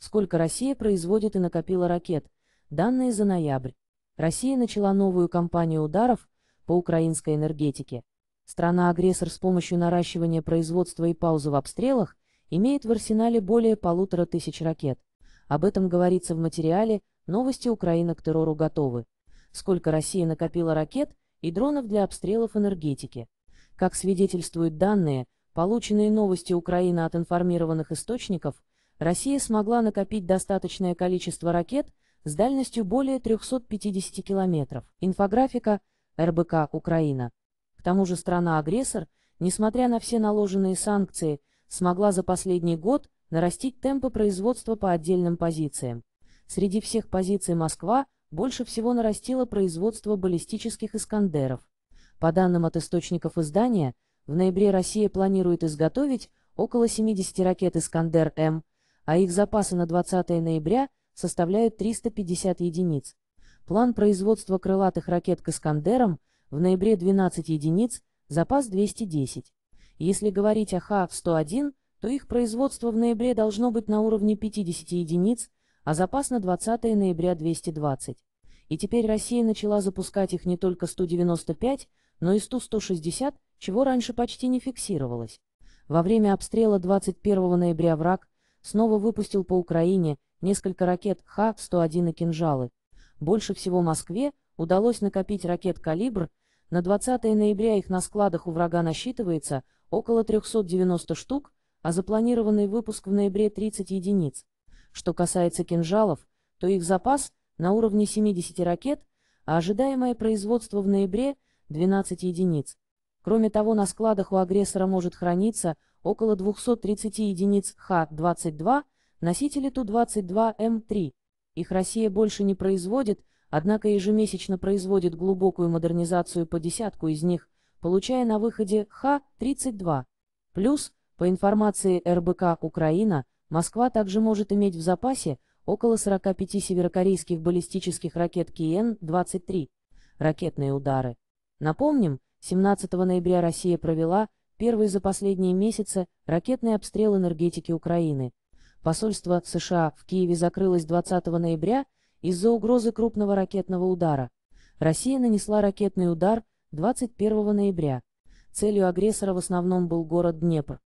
Сколько Россия производит и накопила ракет? Данные за ноябрь. Россия начала новую кампанию ударов по украинской энергетике. Страна-агрессор с помощью наращивания производства и паузы в обстрелах имеет в арсенале более полутора тысяч ракет. Об этом говорится в материале «Новости Украины к террору готовы». Сколько Россия накопила ракет и дронов для обстрелов энергетики. Как свидетельствуют данные, полученные новости Украины от информированных источников, Россия смогла накопить достаточное количество ракет с дальностью более 350 километров. Инфографика РБК «Украина». К тому же страна-агрессор, несмотря на все наложенные санкции, смогла за последний год нарастить темпы производства по отдельным позициям. Среди всех позиций Москва больше всего нарастила производство баллистических «Искандеров». По данным от источников издания, в ноябре Россия планирует изготовить около 70 ракет «Искандер-М», а их запасы на 20 ноября составляют 350 единиц. План производства крылатых ракет к «Искандерам» в ноябре 12 единиц, запас 210. Если говорить о Х-101, то их производство в ноябре должно быть на уровне 50 единиц, а запас на 20 ноября 220. И теперь Россия начала запускать их не только 195, но и 100-160, чего раньше почти не фиксировалось. Во время обстрела 21 ноября враг снова выпустил по Украине несколько ракет Х-101 и кинжалы. Больше всего Москве удалось накопить ракет «Калибр», на 20 ноября их на складах у врага насчитывается около 390 штук, а запланированный выпуск в ноябре 30 единиц. Что касается кинжалов, то их запас на уровне 70 ракет, а ожидаемое производство в ноябре – 12 единиц. Кроме того, на складах у агрессора может храниться – около 230 единиц Х-22, носители Ту-22М3. Их Россия больше не производит, однако ежемесячно производит глубокую модернизацию по десятку из них, получая на выходе Х-32. Плюс, по информации РБК «Украина», Москва также может иметь в запасе около 45 северокорейских баллистических ракет КН-23. Ракетные удары. Напомним, 17 ноября Россия провела Первый за последние месяцы ракетный обстрел энергетики Украины. Посольство США в Киеве закрылось 20 ноября из-за угрозы крупного ракетного удара. Россия нанесла ракетный удар 21 ноября. Целью агрессора в основном был город Днепр.